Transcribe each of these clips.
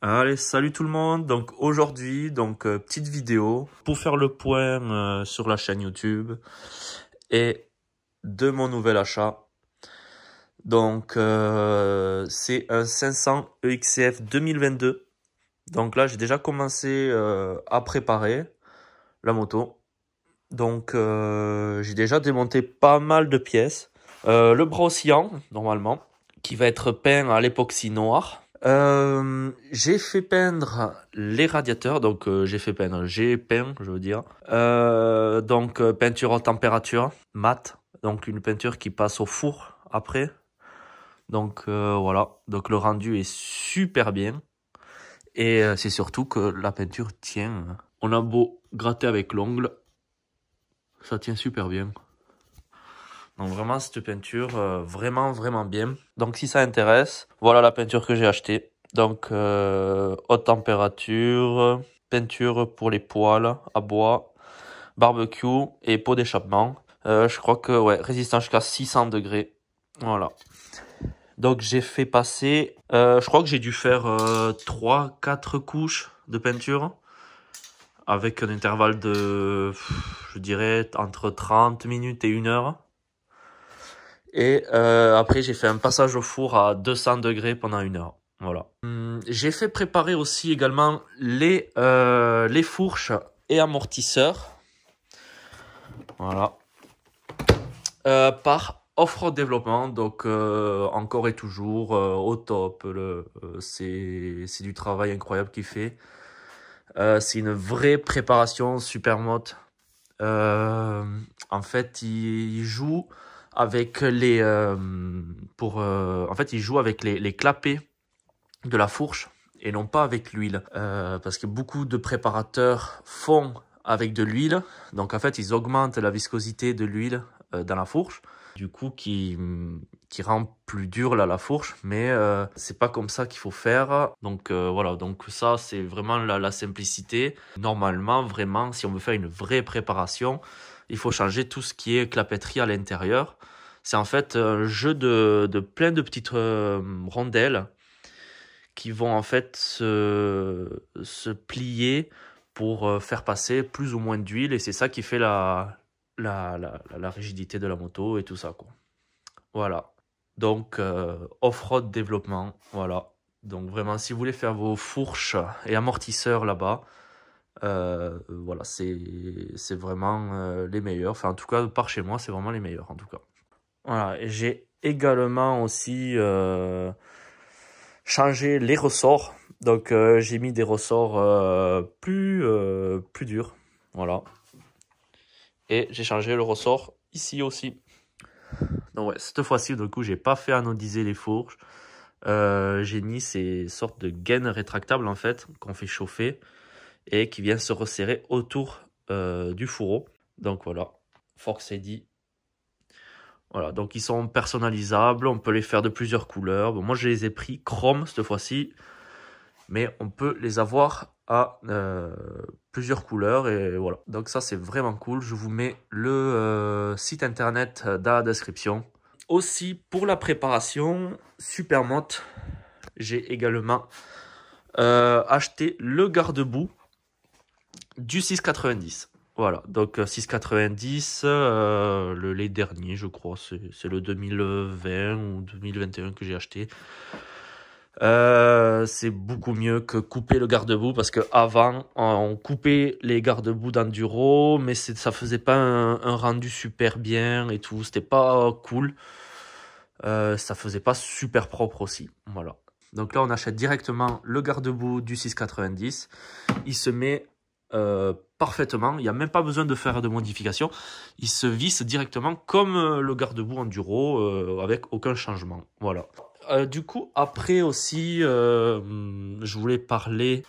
Allez, salut tout le monde. Donc aujourd'hui, donc euh, petite vidéo pour faire le point euh, sur la chaîne YouTube et de mon nouvel achat. Donc euh, c'est un 500 EXCF 2022. Donc là, j'ai déjà commencé à préparer la moto. Donc j'ai déjà démonté pas mal de pièces. le bras normalement, qui va être peint à l'époxy noir euh, j'ai fait peindre les radiateurs, donc euh, j'ai fait peindre, j'ai peint, je veux dire. Euh, donc peinture à température, mat, donc une peinture qui passe au four après. Donc voilà, donc le rendu est super bien. Et c'est surtout que la peinture tient. Hein. On a beau gratter avec l'ongle, ça tient super bien. Donc vraiment cette peinture, euh, vraiment vraiment bien. Donc si ça intéresse, voilà la peinture que j'ai achetée. Donc euh, haute température, peinture pour les poils à bois, barbecue et peau d'échappement. Euh, je crois que ouais, résistant jusqu'à 600 degrés. Voilà. Donc j'ai fait passer, je crois que j'ai dû faire 3-4 couches de peinture avec un intervalle de, je dirais, entre 30 minutes et 1 heure. Et euh, après, j'ai fait un passage au four à 200 degrés pendant une heure. Voilà. Hum, j'ai fait préparer aussi également les, euh, les fourches et amortisseurs. Voilà. Euh, par offre développement, donc encore et toujours au top. C'est du travail incroyable qu'il fait. C'est une vraie préparation super mode. en fait, il joue avec les euh, pour euh, en fait ils jouent avec les, les clapets de la fourche et non pas avec l'huile euh, parce que beaucoup de préparateurs font avec de l'huile donc en fait ils augmentent la viscosité de l'huile dans la fourche du coup qui qui rend plus dur là la fourche mais c'est pas comme ça qu'il faut faire donc voilà donc ça c'est vraiment la, la simplicité normalement vraiment si on veut faire une vraie préparation il faut changer tout ce qui est clapeterie à l'intérieur. C'est en fait un jeu de, de plein de petites euh, rondelles qui vont en fait se, plier pour euh, faire passer plus ou moins d'huile et c'est ça qui fait la, la, la, rigidité de la moto et tout ça quoi. Voilà. Donc euh, off-road développement, voilà. Donc vraiment si vous voulez faire vos fourches et amortisseurs là-bas, euh, euh, voilà, c'est vraiment euh, les meilleurs. Enfin, en tout cas, par chez moi, c'est vraiment les meilleurs, en tout cas. Voilà, j'ai également aussi changé les ressorts. Donc, j'ai mis des ressorts plus, plus durs. Voilà. Et j'ai changé le ressort ici aussi. Donc, ouais, cette fois-ci, du coup, j'ai pas fait anodiser les fourches. j'ai mis ces sortes de gaines rétractables, en fait, qu'on fait chauffer et qui vient se resserrer autour euh, du fourreau. Donc voilà, Force Eddy. Voilà, donc ils sont personnalisables, on peut les faire de plusieurs couleurs. moi je les ai pris chrome cette fois-ci, mais on peut les avoir à euh, plusieurs couleurs et voilà. Donc ça c'est vraiment cool, je vous mets le euh, site internet dans la description. Aussi pour la préparation, Supermote, j'ai également acheté le garde-boue du 6,90. Voilà, donc 6,90, euh, euh, le dernier, je crois, c'est le 2020 ou 2021 que j'ai acheté. Euh, c'est beaucoup mieux que couper le garde-boue parce que avant euh, on coupait les garde-boue d'enduro mais ça faisait pas un, rendu super bien et tout c'était pas cool ça faisait pas super propre aussi voilà donc là on achète directement le garde-boue du 690 il se met euh, parfaitement. Il n'y a même pas besoin de faire de modification. Il se visse directement comme euh, le garde-boue enduro euh, avec aucun changement. Voilà. du coup, après aussi, je voulais parler.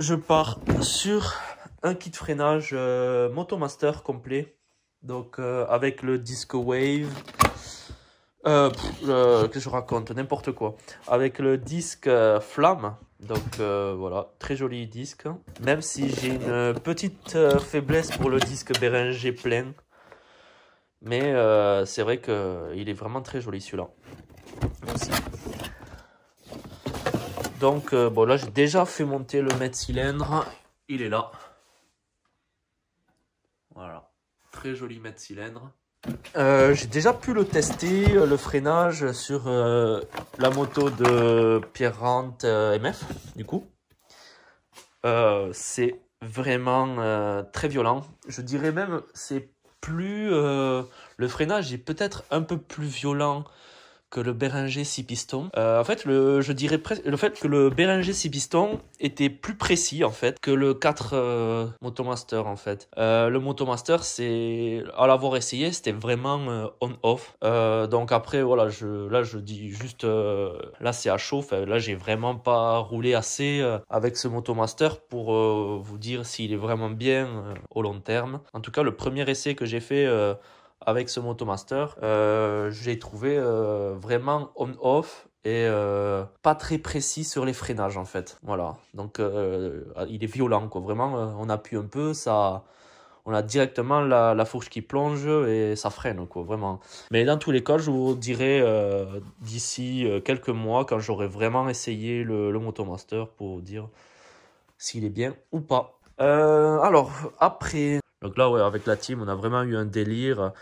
Je pars sur un kit freinage Motomaster complet. Donc avec le Disco Wave, euh, euh, que je raconte N'importe quoi. Avec le disque euh, Flamme. Donc voilà, très joli disque. Même si j'ai une petite faiblesse pour le disque Bérenger plein. Mais c'est vrai qu'il est vraiment très joli celui-là. Donc bon là j'ai déjà fait monter le mètre cylindre. Il est là. Voilà. Très joli mètre cylindre. Euh, j'ai déjà pu le tester, euh, le freinage sur euh, la moto de Pierre MF, du coup. c'est vraiment très violent. Je dirais même, c'est plus... le freinage est peut-être un peu plus violent que le Béringer 6 pistons. Euh, en fait, le, je dirais le fait que le Béringer 6 pistons était plus précis en fait que le 4 euh, moto Motomaster en fait. Euh, le Motomaster, c'est à l'avoir essayé, c'était vraiment euh, on-off. donc après, voilà, je, là je dis juste, là c'est à chaud. Là, j'ai vraiment pas roulé assez avec ce Motomaster pour vous dire s'il est vraiment bien au long terme. En tout cas, le premier essai que j'ai fait avec ce Motomaster, euh, j'ai trouvé euh, vraiment on-off et euh, pas très précis sur les freinages en fait. Voilà, donc euh, il est violent quoi. Vraiment, on appuie un peu, ça, on a directement la, fourche qui plonge et ça freine quoi, vraiment. Mais dans tous les cas, je vous dirai d'ici quelques mois quand j'aurai vraiment essayé le, le Motomaster pour dire s'il est bien ou pas. alors après donc là, ouais, avec la team, on a vraiment eu un délire.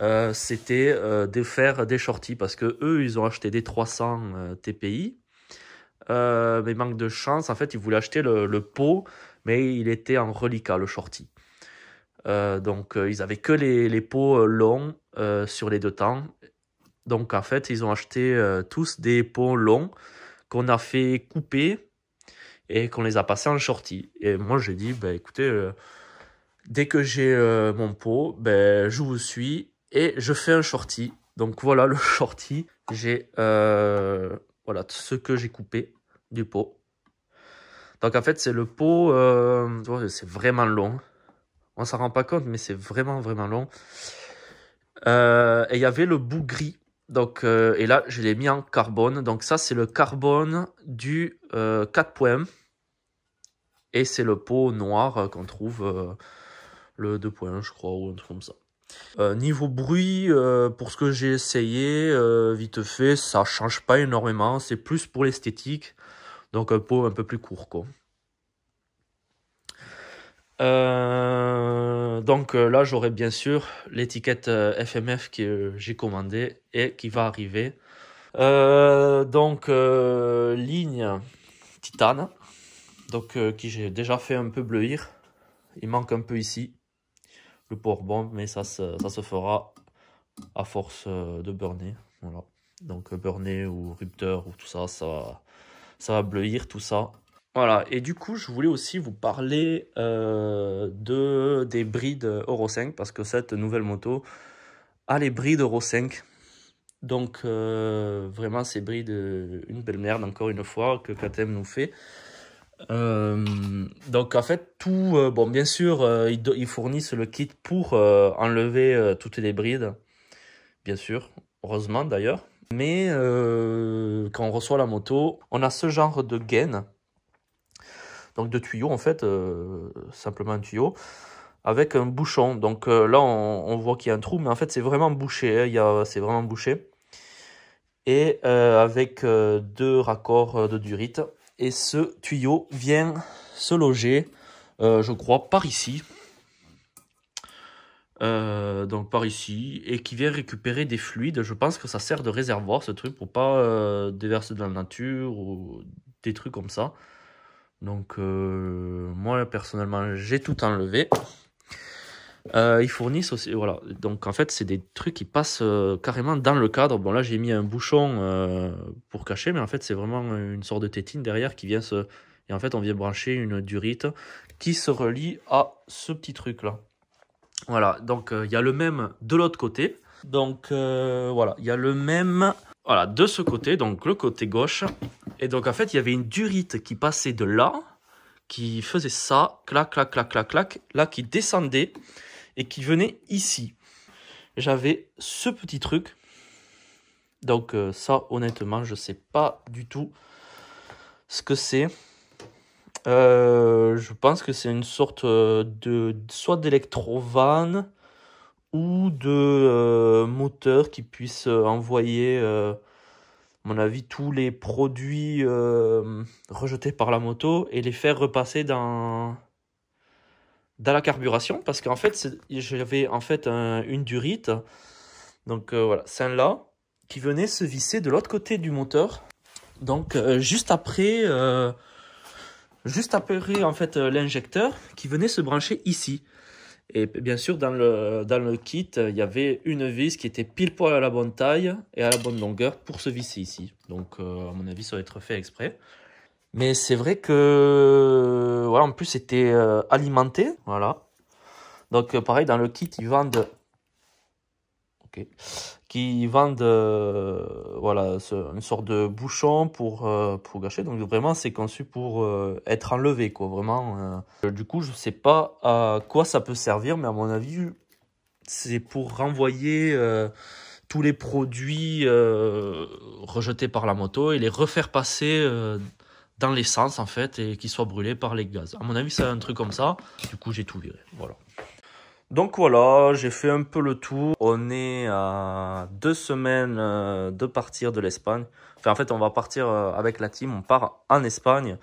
Euh, c'était euh, de faire des shorties parce que eux, ils ont acheté des 300 euh, TPI. mais manque de chance, en fait, ils voulaient acheter le, le pot, mais il était en reliquat, le shorty. donc, ils avaient que les, les pots longs sur les deux temps. Donc, en fait, ils ont acheté tous des pots longs qu'on a fait couper et qu'on les a passés en shorty. Et moi, j'ai dit, bah, écoutez, Dès que j'ai euh, mon pot, ben, je vous suis et je fais un shorty. Donc voilà le shorty. J'ai euh, voilà ce que j'ai coupé du pot. Donc en fait, c'est le pot, euh, c'est vraiment long. On s'en rend pas compte, mais c'est vraiment, vraiment long. et il y avait le bout gris. Donc, et là, je l'ai mis en carbone. Donc ça, c'est le carbone du 4.1. Et c'est le pot noir qu'on trouve le 2.1 je crois ou un truc comme ça. Euh, niveau bruit, euh, pour ce que j'ai essayé, euh, vite fait, ça change pas énormément, c'est plus pour l'esthétique, donc un pot un peu plus court quoi. donc là j'aurai bien sûr l'étiquette FMF que j'ai commandé et qui va arriver. donc ligne titane, donc qui j'ai déjà fait un peu bleuir, il manque un peu ici, le powerbomb, mais ça se, ça se fera à force euh, de burner. Voilà. Donc euh, burner ou rupteur ou tout ça, ça, ça va bleuir tout ça. Voilà, et du coup, je voulais aussi vous parler euh, de, des brides Euro 5, parce que cette nouvelle moto a les brides Euro 5. Donc, vraiment, ces brides, une belle merde, encore une fois, que KTM nous fait. Euh, donc en fait tout euh, bon bien sûr euh, ils, fournissent le kit pour enlever toutes les brides bien sûr heureusement d'ailleurs mais quand on reçoit la moto on a ce genre de gaine donc de tuyau en fait simplement un tuyau avec un bouchon donc là on, voit qu'il y a un trou mais en fait c'est vraiment bouché hein. c'est vraiment bouché et avec deux raccords de durite et ce tuyau vient se loger, euh, je crois, par ici. Euh, donc par ici, et qui vient récupérer des fluides. Je pense que ça sert de réservoir, ce truc, pour pas euh, déverser dans la nature ou des trucs comme ça. Donc moi, personnellement, j'ai tout enlevé. Euh, ils fournissent aussi, voilà. Donc en fait, c'est des trucs qui passent euh, carrément dans le cadre. Bon là, j'ai mis un bouchon euh, pour cacher, mais en fait, c'est vraiment une sorte de tétine derrière qui vient se, et en fait, on vient brancher une durite qui se relie à ce petit truc là. Voilà. Donc il y a le même de l'autre côté. Donc voilà, il y a le même, voilà, de ce côté, donc le côté gauche. Et donc en fait, il y avait une durite qui passait de là qui faisait ça, clac, clac, clac, clac, clac, là qui descendait et qui venait ici. J'avais ce petit truc. Donc euh, ça, honnêtement, je ne sais pas du tout ce que c'est. Euh, je pense que c'est une sorte euh, de soit d'électrovanne ou de moteur qui puisse envoyer, à mon avis, tous les produits rejetés par la moto et les faire repasser dans, dans la carburation parce qu'en fait j'avais en fait une durite donc euh, voilà celle là qui venait se visser de l'autre côté du moteur donc euh, juste après euh, juste après en fait l'injecteur qui venait se brancher ici et bien sûr dans le dans le kit il y avait une vis qui était pile poil à la bonne taille et à la bonne longueur pour se visser ici donc à mon avis ça va être fait exprès mais c'est vrai que, voilà en plus, c'était euh, alimenté, voilà. Donc, euh, pareil, dans le kit, ils vendent, ok, qui vendent, euh, voilà, une sorte de bouchon pour, pour gâcher. Donc, vraiment, c'est conçu pour être enlevé, quoi, vraiment. Du coup, je sais pas à quoi ça peut servir, mais à mon avis, c'est pour renvoyer tous les produits rejetés par la moto et les refaire passer dans l'essence en fait et qui soit brûlé par les gaz. À mon avis, c'est un truc comme ça. Du coup, j'ai tout viré. Voilà. Donc voilà, j'ai fait un peu le tour. On est à deux semaines euh, de partir de l'Espagne. Enfin, en fait, on va partir euh, avec la team. On part en Espagne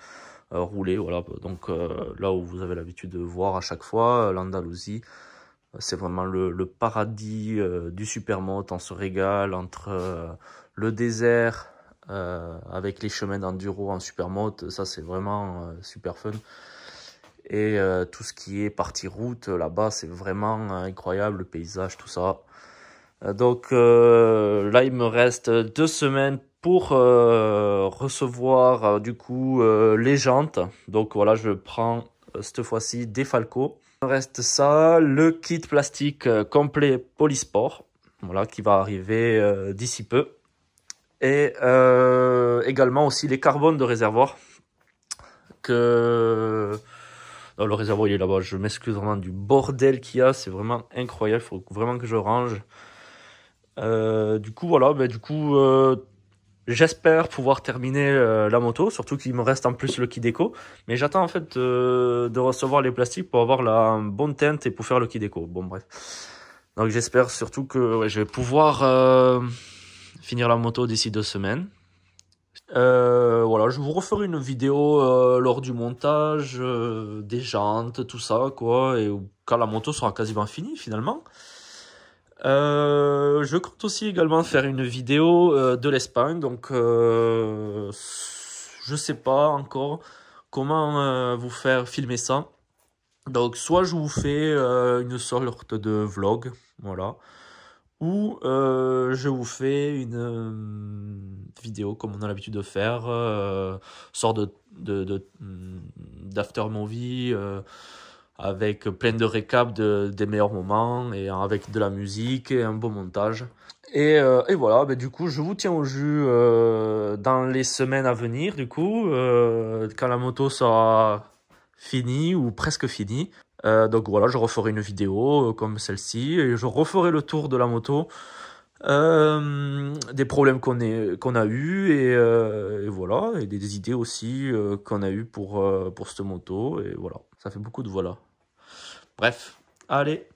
euh, rouler. Voilà. Donc là où vous avez l'habitude de voir à chaque fois, l'Andalousie. C'est vraiment le, paradis du supermote. On se régale entre le désert, euh, avec les chemins d'enduro en supermote, ça c'est vraiment euh, super fun. Et euh, tout ce qui est partie route là-bas, c'est vraiment incroyable, le paysage, tout ça. donc là, il me reste deux semaines pour recevoir du coup les jantes. Donc voilà, je prends cette fois-ci des Falco. Il me reste ça, le kit plastique complet Polysport, voilà, qui va arriver d'ici peu et euh, également aussi les carbones de réservoir que le réservoir il est là-bas je m'excuse vraiment du bordel qu'il y a c'est vraiment incroyable il faut vraiment que je range euh, du coup voilà ben, du coup euh, J'espère pouvoir terminer euh, la moto, surtout qu'il me reste en plus le déco. Mais j'attends en fait de recevoir les plastiques pour avoir la bonne teinte et pour faire le déco Bon bref. Donc j'espère surtout que je vais pouvoir finir la moto d'ici deux semaines. Euh, voilà, je vous referai une vidéo euh, lors du montage, euh, des jantes, tout ça, quoi, et quand la moto sera quasiment finie finalement. je compte aussi également faire une vidéo de l'Espagne, donc je sais pas encore comment vous faire filmer ça. Donc soit je vous fais une sorte de vlog, voilà, où euh, je vous fais une euh, vidéo comme on a l'habitude de faire, euh, sorte de mm, d'after movie euh, avec plein de récaps des meilleurs moments et avec de la musique et un beau montage. Et, voilà, ben, du coup, je vous tiens au jus dans les semaines à venir, du coup, quand la moto sera finie ou presque finie. Euh, donc voilà, je referai une vidéo euh, comme celle-ci et je referai le tour de la moto. Euh, des problèmes qu'on a eu et, voilà et des, idées aussi qu'on a eues pour pour cette moto et voilà ça fait beaucoup de voilà bref allez